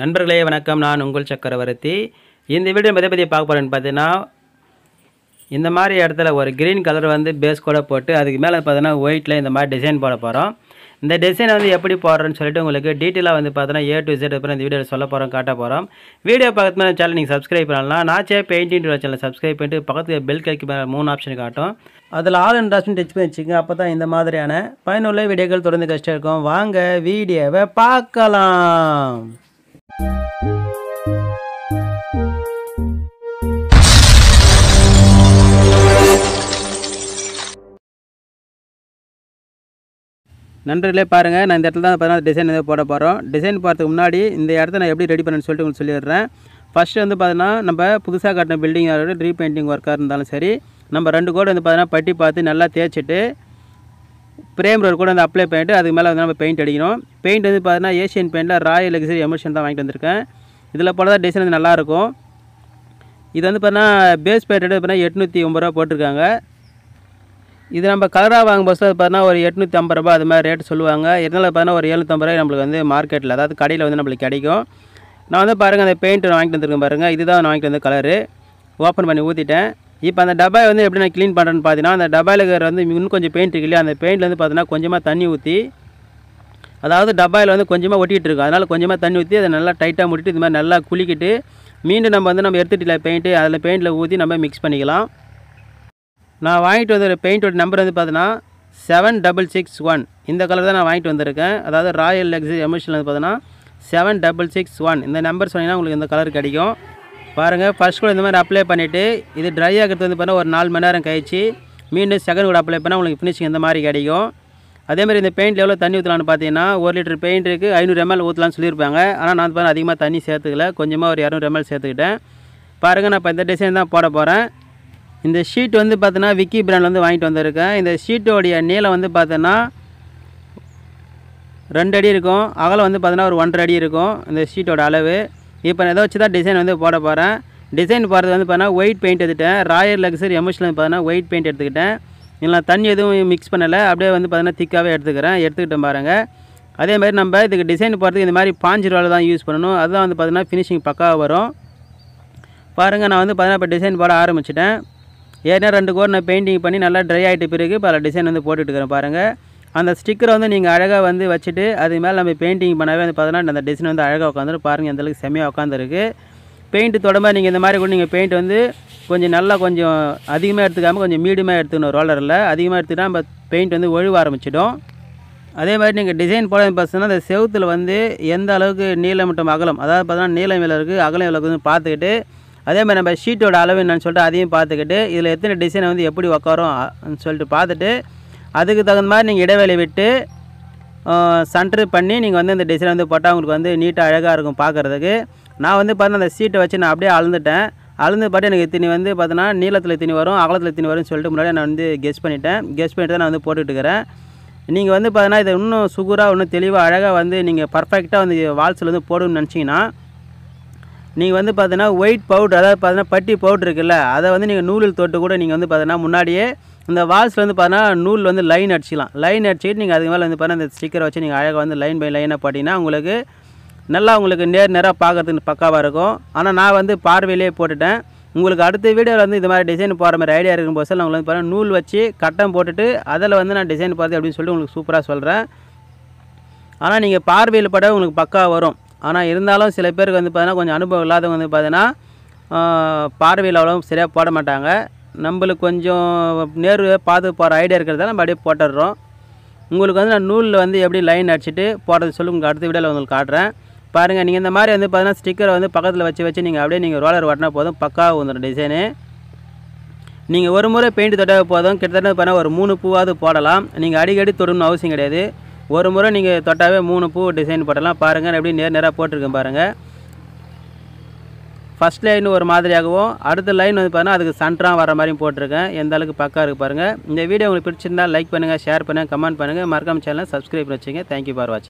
நண்பர்களே வணக்கம் நான் உங்கள் சக்கரவர்த்தி இந்த வீடியோ எதை பற்றி பார்க்க போகிறேன்னு பார்த்தீங்கன்னா இந்த மாதிரி இடத்துல ஒரு க்ரீன் கலர் வந்து பேஸ் கூட போட்டு அதுக்கு மேலே பார்த்தீங்கன்னா ஒயிட்டில் இந்த மாதிரி டிசைன் போட போகிறோம் இந்த டிசைனை வந்து எப்படி போடுறேன்னு சொல்லிட்டு உங்களுக்கு டீட்டெயிலாக வந்து பார்த்தீங்கன்னா ஏ டு ஜெட் அப்புறம் இந்த வீடியோவில் சொல்ல போகிறோம் காட்ட போகிறோம் வீடியோ பக்கத்து மேலே சேனல் நீங்கள் சப்ஸ்கிரைப் பண்ணலாம் நாச்சே பெயிண்டிங் சேனல் சப்ஸ்கிரைப் பண்ணிட்டு பக்கத்துக்கு பெல் கைக்கு மேலே மூணு ஆப்ஷன் காட்டும் அதில் ஆல் இன்ட்ரெஸ்ட்னு டச் பண்ணி வச்சுங்க அப்போ தான் இந்த மாதிரியான பயனுள்ள வீடியோக்கள் தொடர்ந்து கஷ்டம் இருக்கும் வாங்க வீடியோவை பார்க்கலாம் நன்றிலே பாருங்கள் நான் இந்த இடத்துல தான் பார்த்தீங்கன்னா டிசைன் எதாவது போட போகிறோம் டிசைன் போகிறதுக்கு முன்னாடி இந்த இடத்த நான் எப்படி ரெடி பண்ணுன்னு சொல்லிட்டு உங்களுக்கு சொல்லிடுறேன் ஃபஸ்ட்டு வந்து பார்த்தீங்கன்னா நம்ம புதுசாக கட்டின பில்டிங்காக இருக்கட்டும் ரீ பெயிண்டிங் ஒர்க்காக இருந்தாலும் சரி நம்ம ரெண்டு கோடு வந்து பார்த்தீங்கன்னா பட்டி பார்த்து நல்லா தேய்ச்சிட்டு ஃப்ரேம் ப்ரர் கூட வந்து அப்ளை பண்ணிவிட்டு அதுக்கு மேலே வந்து நம்ம பெயிண்ட் அடிக்கணும் பெயிண்ட் வந்து பார்த்தீங்கன்னா ஏஷியன் பெயிண்டில் ராயல் லெக்ஸரி எமர்ஷன் தான் வாங்கிட்டு வந்திருக்கேன் இதில் போல தான் டிசைன் வந்து நல்லாயிருக்கும் இது வந்து பார்த்தீங்கன்னா பேஸ் பெயிண்ட் ரேட்டு பார்த்தீங்கன்னா எட்நூற்றி ஒம்பது ரூபா போட்டிருக்காங்க இது நம்ம கலராக வாங்கும் போது பார்த்தீங்கன்னா ஒரு எட்நூற்றி ஐம்பது ரூபா அது மாதிரி ரேட் சொல்லுவாங்க இருந்தாலும் பார்த்தீங்கன்னா ஒரு எழுநூற்றம்பது ரூபாய் நம்மளுக்கு வந்து மார்க்கெட்டில் அதாவது கடையில் வந்து நம்மளுக்கு கிடைக்கும் நான் வந்து பாருங்கள் அந்த பெயிண்ட் வாங்கிட்டு வந்துருக்கேன் பாருங்கள் இதுதான் நான் வாங்கிட்டு வந்து கலரு ஓப்பன் பண்ணி ஊற்றிட்டேன் இப்போ அந்த டப்பாவை வந்து எப்படி நான் க்ளீன் பண்ணுறேன்னு பார்த்தீங்கன்னா அந்த டப்பாயில் வந்து இன்னும் கொஞ்சம் பெயிண்ட் இருக்கு இல்லையா அந்த பெயிண்டில் வந்து பார்த்தீங்கன்னா கொஞ்சமாக தண்ணி ஊற்றி அதாவது டப்பாயில் வந்து கொஞ்சமாக ஒட்டிகிட்டு இருக்கும் அதனால் கொஞ்சமாக தண்ணி ஊற்றி அதை நல்லா டைட்டாக முடிட்டு இது மாதிரி நல்லா குளிக்கிட்டு மீண்டும் நம்ம வந்து நம்ம எடுத்துகிட்டு பெயிண்ட்டு அதில் பெயிண்டில் ஊற்றி நம்ம மிக்ஸ் பண்ணிக்கலாம் நான் வாங்கிட்டு வந்த பெயிண்ட்டோட நம்பர் வந்து பார்த்தீங்கன்னா செவன் டபுள் சிக்ஸ் ஒன் இந்த கலர் தான் நான் வாங்கிட்டு வந்திருக்கேன் அதாவது ராயல் லக்ஸரி எமோஷன் வந்து பார்த்தீங்கன்னா செவன் டபுள் சிக்ஸ் ஒன் இந்த நம்பர் சொன்னீங்கன்னா உங்களுக்கு இந்த கலர் கிடைக்கும் பாருங்கள் ஃபஸ்ட் கூட இந்த மாதிரி அப்ளை பண்ணிவிட்டு இது ட்ரை ஆகிறது வந்து பார்த்தீங்கன்னா ஒரு நாலு மணி நேரம் கழிச்சு மீண்டும் செகண்ட் கூட அப்ளை பண்ணால் உங்களுக்கு ஃபினிஷிங் இந்த மாதிரி கிடைக்கும் அதேமாதிரி இந்த பெயிண்ட் எவ்வளோ தண்ணி ஊற்றலான்னு பார்த்தீங்கன்னா ஒரு லிட்டர் பெயிண்ட்டுக்கு ஐநூறு எம்எல் ஊற்றலாம்னு சொல்லியிருப்பாங்க ஆனால் நான் பார்த்தா அதிகமாக தண்ணி சேர்த்துக்கல கொஞ்சமாக ஒரு இரநூறு எம்எல் சேர்த்துக்கிட்டேன் பாருங்கள் நான் இப்போ இந்த டிசைன் தான் போட போகிறேன் இந்த ஷீட் வந்து பார்த்தினா விக்கி பிராண்டில் வந்து வாங்கிட்டு வந்திருக்கேன் இந்த ஷீட்டோடைய நீளம் வந்து பார்த்தோன்னா ரெண்டு அடி இருக்கும் அகலம் வந்து பார்த்தீங்கன்னா ஒரு ஒன்றரை அடி இருக்கும் இந்த ஷீட்டோட அளவு இப்போ நான் எதை வச்சு தான் டிசைன் வந்து போட போகிறேன் டிசைன் போகிறது வந்து பார்த்தீங்கன்னா ஒயிட் பெயிண்ட் எடுத்துட்டேன் ராயல் லக்ஸரி எமோஷன் வந்து பார்த்தீங்கன்னா ஒயிட் பெயிண்ட் எடுத்துக்கிட்டேன் இல்லை தண்ணி எதுவும் மிக்ஸ் பண்ணலை அப்படியே வந்து பார்த்தீங்கன்னா திக்காகவே எடுத்துக்கிறேன் எடுத்துக்கிட்டேன் பாருங்கள் அதே மாதிரி நம்ம இதுக்கு டிசைன் போகிறதுக்கு இந்த மாதிரி பாஞ்சு ரூபாவில் தான் யூஸ் பண்ணணும் அதுதான் வந்து பார்த்திங்கன்னா ஃபினிஷிங் பக்காவாக வரும் பாருங்கள் நான் வந்து பார்த்தீங்கன்னா இப்போ டிசைன் போட ஆரம்பிச்சிட்டேன் ஏற்கனவே ரெண்டு கோர் நான் பெயிண்டிங் பண்ணி நல்லா ட்ரை ஆகிட்ட பிறகு பல டிசைன் வந்து போட்டுட்டுருக்கிறேன் பாருங்கள் அந்த ஸ்டிக்கரை வந்து நீங்கள் அழகாக வந்து வச்சுட்டு அது மேலே நம்ம பெயிண்டிங் பண்ணவே வந்து பார்த்தோன்னா அந்த டிசைன் வந்து அழகாக உட்காந்துரு பாருங்கள் அளவுக்கு செம்மையாக உட்காந்துருக்கு பெயிண்ட்டு தொடர்பாக நீங்கள் இந்த மாதிரி கூட நீங்கள் பெயிண்ட் வந்து கொஞ்சம் நல்லா கொஞ்சம் அதிகமாக எடுத்துக்காமல் கொஞ்சம் மீடியமாக எடுத்துக்கணும் ரோலரில் அதிகமாக எடுத்துக்கிட்டால் நம்ம பெயிண்ட் வந்து ஒழுவ ஆரம்பிச்சிடும் அதே மாதிரி நீங்கள் டிசைன் போட பார்த்தீங்கன்னா அந்த செவத்தில் வந்து எந்த அளவுக்கு நீளம் மற்றும் அகலம் அதாவது பார்த்தோன்னா நீளம் எவ்வளோ இருக்குது அகலம் எவ்வளோ வந்து பார்த்துக்கிட்டு அதே மாதிரி நம்ம ஷீட்டோட அளவு என்னன்னு சொல்லிட்டு அதையும் பார்த்துக்கிட்டு இதில் எத்தனை டிசைனை வந்து எப்படி உக்காரோன்னு சொல்லிட்டு பார்த்துட்டு அதுக்கு தகுந்த மாதிரி நீங்கள் இடைவேளை விட்டு சென்ட்ரு பண்ணி நீங்கள் வந்து இந்த டிசைன் வந்து போட்டால் உங்களுக்கு வந்து நீட்டாக அழகாக இருக்கும் பார்க்குறதுக்கு நான் வந்து பார்த்தா அந்த சீட்டை வச்சு நான் அப்படியே அழுந்துட்டேன் அழுந்து பார்த்து எனக்கு இத்தினி வந்து பார்த்தோன்னா நீளத்தில் இத்தினி வரும் அகலத்தில் இத்தினி வரும்னு சொல்லிட்டு முன்னாடி நான் வந்து கெஸ் பண்ணிட்டேன் கெஸ் பண்ணிட்டு தான் நான் வந்து போட்டுட்டுருக்கிறேன் நீங்கள் வந்து பார்த்தீங்கன்னா இதை இன்னும் சுகுராக இன்னும் தெளிவாக அழகாக வந்து நீங்கள் பர்ஃபெக்டாக வந்து வால்ஸில் வந்து போடுன்னு நினச்சிங்கன்னா நீங்கள் வந்து பார்த்தீங்கன்னா ஒயிட் பவுட்ரு அதாவது பார்த்தீங்கன்னா பட்டி பவுட்ரு இருக்குல்ல அதை வந்து நீங்கள் நூலில் தொட்டு கூட நீங்கள் வந்து பார்த்தீங்கன்னா முன்னாடியே இந்த வால்ஸில் வந்து பார்த்தீங்கன்னா நூல் வந்து லைன் அடிச்சிக்கலாம் லைன் அடிச்சுட்டு நீங்கள் அதுக்கு மேலே வந்து பார்த்தீங்கன்னா இந்த ஸ்டிக்கரை வச்சு நீங்கள் அழகாக வந்து லைன் பை லைனாக பார்த்தீங்கன்னா உங்களுக்கு நல்லா உங்களுக்கு நேர் நேராக பார்க்குறதுக்கு பக்காவாக இருக்கும் ஆனால் நான் வந்து பார்வையிலே போட்டுட்டேன் உங்களுக்கு அடுத்த வீடியோவில் வந்து இது மாதிரி டிசைன் போகிற மாதிரி ஐடியா இருக்கும் போது உங்களுக்கு வந்து நூல் வச்சு கட்டம் போட்டுட்டு அதில் வந்து நான் டிசைன் பார்த்தேன் அப்படின்னு சொல்லி உங்களுக்கு சூப்பராக சொல்கிறேன் ஆனால் நீங்கள் பார்வையில் பட உங்களுக்கு பக்கா வரும் ஆனால் இருந்தாலும் சில பேருக்கு வந்து பார்த்தீங்கன்னா கொஞ்சம் அனுபவம் இல்லாதவங்க வந்து பார்த்தீங்கன்னா பார்வையில் அவ்வளோ சரியாக போட மாட்டாங்க நம்மளுக்கு கொஞ்சம் நேரு போகிற ஐடியா இருக்கிறதால நம்ம அப்படியே போட்டுடுறோம் உங்களுக்கு வந்து நான் நூலில் வந்து எப்படி லைன் அடிச்சுட்டு போடுறது சொல்லி உங்களுக்கு அடுத்த வீடியோவில் உங்களுக்கு காட்டுறேன் பாருங்கள் நீங்கள் இந்த மாதிரி வந்து பார்த்தீங்கன்னா ஸ்டிக்கரை வந்து பக்கத்தில் வச்சு வச்சு நீங்கள் அப்படியே நீங்கள் ரோலர் ஓட்டினா போதும் பக்காவாக வந்துடும் டிசைனு நீங்கள் ஒரு முறை பெயிண்ட் தொட்டால் போதும் கிட்டத்தட்ட பார்த்தா ஒரு மூணு பூவாவது போடலாம் நீங்கள் அடிக்கடி தொடணும்னு அவசியம் கிடையாது ஒரு முறை நீங்கள் தொட்டாவே மூணு பூ டிசைன் போடலாம் பாருங்கள் எப்படி நேர் நேராக போட்டிருக்கேன் பாருங்கள் ஃபஸ்ட் லைன் ஒரு மாதிரியாகவும் அடுத்த லைன் வந்து பார்த்தீங்கன்னா அதுக்கு சென்ட்ராக வர மாதிரியும் போட்டிருக்கேன் எந்த அளவுக்கு பக்கா இருக்குது பாருங்கள் இந்த வீடியோ உங்களுக்கு பிடிச்சிருந்தால் லைக் பண்ணுங்கள் ஷேர் பண்ணுங்கள் கமெண்ட் பண்ணுங்கள் மறக்காம சேனலை சப்ஸ்கிரைப் வச்சுங்க தேங்க்யூ ஃபார் வாட்சிங்